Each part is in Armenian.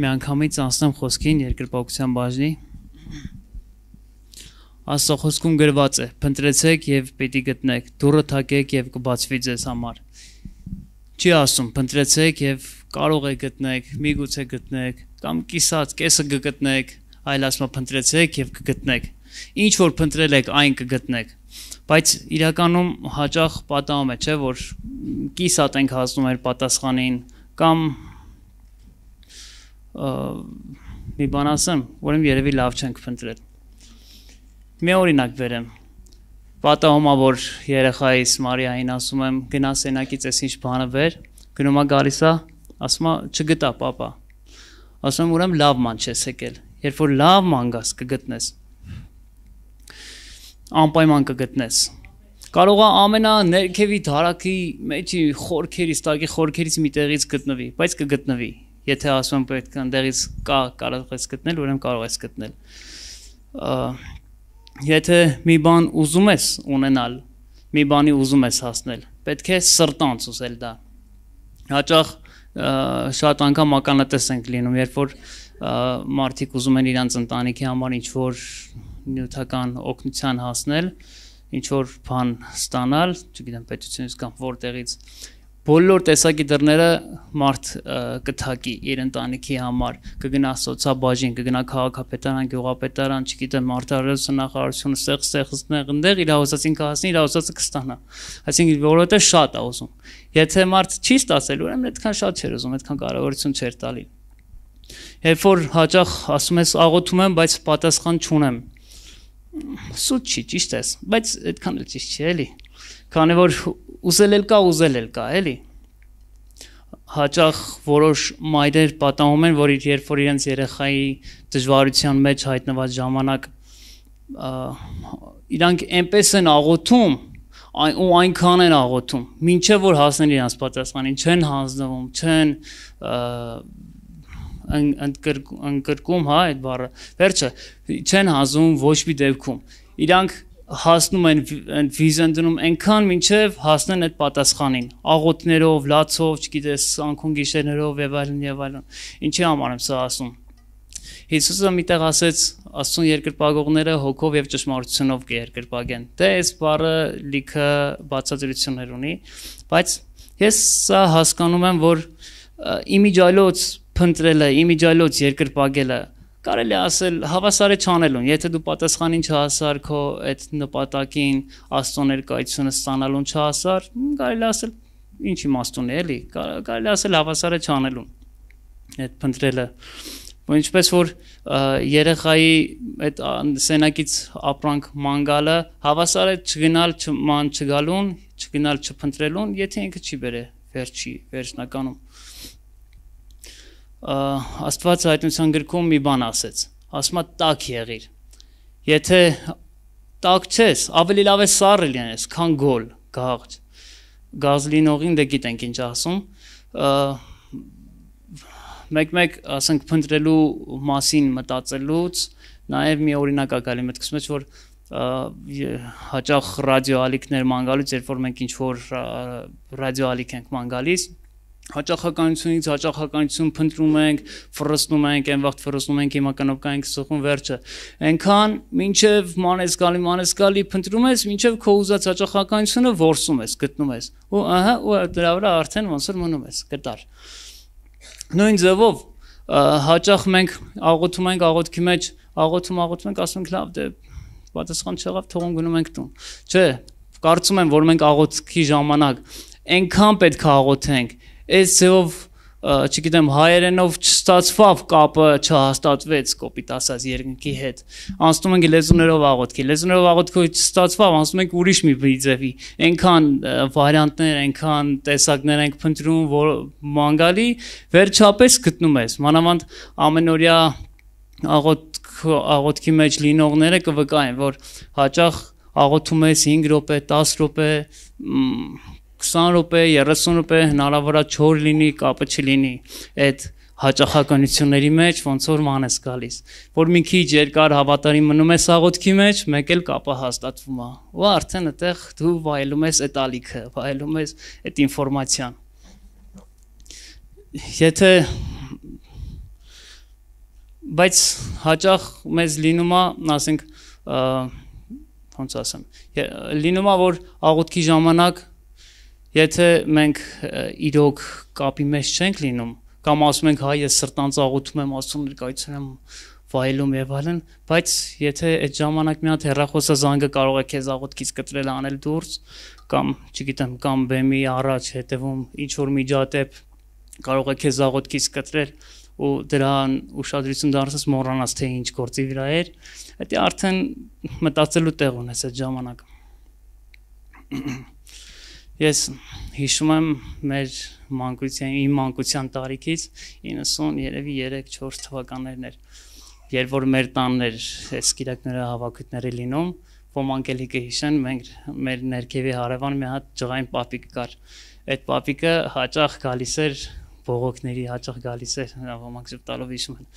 միանգամից անցնեմ խոսքին երկրպագության բաժնի։ Աստծո խոսքում գրված է. փնտրեցեք եւ պիտի գտնեք, դուռը թակեք եւ կբացվի ձեզ համար։ Չի ասում, փնտրեցեք եւ կարող է գտնեք, միգուցե գտնեք, կամ կիսած կեսը կգտնեք, այլ ասում է փնտրեցեք եւ կգտնեք։ Ինչ որ փնտրել եք, այն կգտնեք բայց իրականում հաճախ պատահում է, չէ՞, որ կիսատ ենք հասնում այդ պատասխանին կամ մի բան ասեմ, որին երևի լավ չենք փնտրել։ Մի օրինակ վերեմ։ Պատահումա որ երեխայիս Մարիային ասում եմ, գնա սենակից էս ինչ բանը վեր, գնում է գալիս է, ասում է չգտա papa։ Ասում եմ ուրեմն լավ ման չես եկել։ Երբ որ լավ ման գաս կգտնես։ Անպայման կգտնես։ Կարող է ամենա ներքևի դարակի մեջի խորքերից, տակի խորքերից միտեղից գտնվի, բայց կգտնվի եթե ասում պետք է ընդերից կա կարող ես գտնել, ուրեմն կարող ես գտնել։ Եթե մի բան ուզում ես ունենալ, մի բանի ուզում ես հասնել, պետք է սրտանց ուզել դա։ Հաճախ շատ անգամ ականատես ենք լինում, երբ որ մարդիկ ուզում են իրանց ընտանիքի համար ինչ որ նյութական օգնության հասնել, ինչ որ բան ստանալ, չգիտեմ, պետությունից կամ որտեղից, բոլոր տեսակի դռները մարդ կթակի իր ընտանիքի համար, կգնա սոցիալբաժին, կգնա քաղաքապետարան, գյուղապետարան, չգիտեմ, արտարերս նախարարությունը, սեղ սեղստեղ ընդեղ իր հաուսացին կհասնի, իր հաուսացը կստանա։ Այսինքն որովհետև շատ է ուզում։ Եթե մարդ չի ստացել, ուրեմն այդքան շատ չէր ուզում, այդքան կարևորություն չէր տալի։ Երբ որ հաճախ ասում ես աղոթում եմ, բայց պատասխան չունեմ։ Սուտ չի, ճիշտ է, բայց այդքան էլ ճիշտ չէ, էլի։ Քանի որ ուզել էլ կա, ուզել էլ կա, էլի։ Հաճախ որոշ մայրեր պատահում են, որ իր երբ որ իրենց երեխայի դժվարության մեջ հայտնված ժամանակ իրանք այնպես են աղոթում, այն ու այնքան են աղոթում, ինչեւ որ հասնեն իրանց պատասխանին, չեն հանձնվում, չեն ընկրկում, հա, այդ բառը։ Վերջը չեն հանձնվում ոչ մի դեպքում։ Իրանք հասնում են այն վիզենդնում այնքան մինչև հասնեն այդ պատասխանին աղոթներով, լացով, չգիտես, անքուն գիշերներով եւ այլն եւ այլն։ Ինչի համար եմ սա ասում։ Հիսուսը միտեղ ասեց Աստծուն երկրպագողները հոգով եւ ճշմարտությունով կերկրպագեն։ Դե այս բառը լիքը բացատրություններ ունի, բայց ես սա հասկանում եմ, որ իմիջալոց փնտրելը, իմիջալոց երկրպագելը կարելի ասել հավասար է չանելուն, եթե դու պատասխանին չհասար քո այդ նպատակին, աստծո ներկայությունը ստանալուն չհասար, կարելի ասել ինչ իմաստուն է էլի, կարելի ասել հավասար է չանելուն։ Այդ փնտրելը ու ինչպես որ երեխայի այդ սենակից ապրանք մանգալը հավասար է չգնալ չման չգալուն, չգնալ չփնտրելուն, եթե ինքը չի բերե վերջի, վերջնականում Աստված հայտնության գրքում մի բան ասեց։ Ասում է՝ «Տակ եղիր»։ Եթե տակ չես, ավելի լավ է սառը լինես, քան գոլ, գաղճ։ Գազլինողին դե գիտենք ինչ ասում։ Մեկ-մեկ, ասենք, փնտրելու մասին մտածելուց նաև մի օրինակ է գալի մտքս մեջ, որ հաճախ ռադիո ալիքներ ման գալուց, երբ որ մենք ինչ որ ռադիո ալիք ենք ման գալիս, հաճախականությունից հաճախականություն փնտրում ենք, ֆրստում ենք, այն վաղ ֆրստում ենք, հիմա կնոպկա ենք սխում վերջը։ Այնքան մինչև մանես գալի, մանես գալի փնտրում ես, մինչև քո ուզած հաճախականությունը ворսում ես, գտնում ես։ Ու ահա, ու դրա վրա արդեն ոնց որ մնում ես, կտար։ Նույն ձևով հաճախ մենք աղոթում ենք աղոթքի մեջ, աղոթում աղոթում ենք, ասում ենք լավ, դե պատասխան չեղավ, թողում գնում ենք տուն։ Չէ, կարծում եմ, որ մենք աղոթքի ժամանակ այնքան պետք է աղոթենք, այս ձևով չգիտեմ հայերենով չստացվավ կապը չհաստատվեց կոպիտ ասած երկնքի հետ անցնում ենք լեզուներով աղոթքի լեզուներով աղոթքը չստացվավ անցնում ենք ուրիշ մի բիձևի այնքան վարիանտներ այնքան տեսակներ ենք փնտրում որ մանգալի վերջապես գտնում ես մանավանդ ամենօրյա աղոթք աղոթքի մեջ լինողները կվկային որ հաճախ աղոթում ես 5 րոպե 10 րոպե 20 րոպե, 30 րոպե հնարավորա 4 լինի, կապը չլինի։ Այդ հաճախականությունների մեջ ոնց որ ման ես գալիս, որ մի քիչ երկար հավատարիմ մնում ես աղոթքի մեջ, մեկ էլ կապը հաստատվում է։ Ու արդեն այդտեղ դու վայելում ես այդ ալիքը, վայելում ես այդ ինֆորմացիան։ Եթե բայց հաճախ մեզ լինում է, ասենք, ոնց ասեմ, լինում է որ աղոթքի ժամանակ Եթե մենք իրոք կապի մեջ չենք լինում, կամ ասում ենք հայ ես սրտանց աղոթում եմ աստծուն ներկայացնում վայելում եւ այլն, բայց եթե այդ ժամանակ մի հատ հերախոսը զանգը կարող է քեզ աղոթքից կտրել անել դուրս կամ, չգիտեմ, կամ բեմի առաջ հետևում ինչ որ միջադեպ կարող է քեզ աղոթքից կտրել ու դրան ուշադրություն դարձած մոռանաս թե ինչ գործի վրա էր, դա արդեն մտածելու տեղ ունես այդ ժամանակ։ Ես հիշում եմ մեր մանկության, իմ մանկության տարիքից 90 երևի 3-4 թվականներն էր, երբ որ մեր տաններ այս գիրակները հավաքույտները լինում, ոմանք էլի կհիշեն, մենք մեր ներքևի հարևան մի հատ ջղային պապիկ կար։ Այդ պապիկը հաճախ գալիս էր բողոքների հաճախ գալիս էր, ոմանք ճպտալով հիշում են։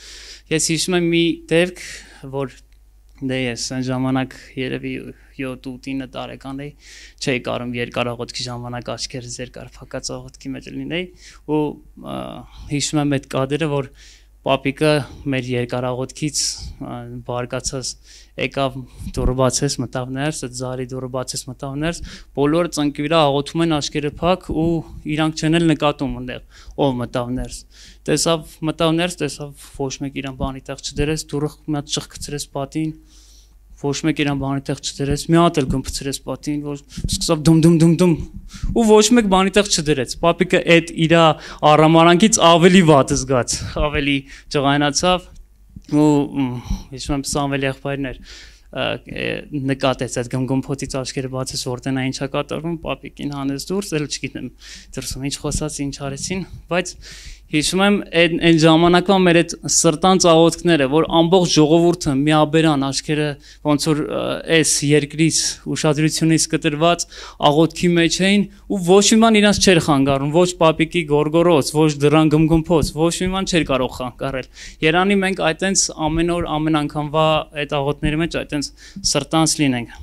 Ես հիշում եմ մի դեպք, որ Դե ես այն ժամանակ երևի 7-8-9 տարեկան էի, չէի կարող երկար աղոթքի ժամանակ աչքերս երկար փակած աղոթքի մեջ լինեի ու հիշում եմ այդ կադրը, որ Պապիկը մեր երկարաղոտքից բարկացած եկավ դուրս բացես մտավ ներս, այդ զարի դուրս բացես մտավ ներս, բոլորը ծնկի վրա աղոթում են աշկերը փակ ու իրանք չեն էլ նկատում այնտեղ, ով մտավ ներս։ Տեսավ մտավ ներս, տեսավ ոչ մեկ իրան բանի տեղ չդրեց, դուրս մտ շղկցրեց պատին, ոչ մեկ իրան բանիտեղ չդրեց, մի հատ էլ գմփցրեց պատին, որ սկսավ դում-դում-դում-դում ու ոչ մեկ բանիտեղ չդրեց։ Պապիկը այդ իր առամարանքից ավելի վատ զգաց, ավելի ճղայնացավ ու հիշում եմ Սամվել եղբայրն էր նկատեց այդ գմգմփոցից աչքերը բացեց որտենա ինչա կատարվում, պապիկին հանեց դուրս, էլ չգիտեմ, դրսում ինչ խոսած, ինչ արեցին, բայց հիշում եմ այն այն ժամանակվա մեր այդ սրտան ծաղոտքները, որ ամբողջ ժողովուրդը միաբերան աչքերը ոնց որ այս երկրից ուշադրությունից կտրված աղոտքի մեջ էին ու ոչ մի բան իրաց չէր խանգարում, ոչ պապիկի գորգորոց, ոչ դրան գմգմփոց, ոչ մի բան չէր կարող խանգարել։ Երանի մենք այտենց ամեն օր ամեն անգամվա այդ աղոտների մեջ այտենց սրտանց լինենք։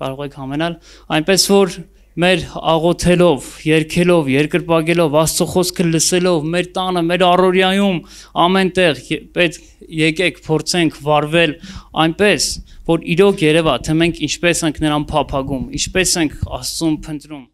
Կարող եք համենալ, այնպես որ մեր աղոթելով, երկելով, երկրպագելով, Աստծո խոսքը լսելով, մեր տանը, մեր առօրյայում, ամենտեղ պետք եկեք փորձենք վարվել այնպես, որ իրոք երևա, թե մենք ինչպես ենք նրան փափագում, ինչպես ենք Աստծուն փնտրում։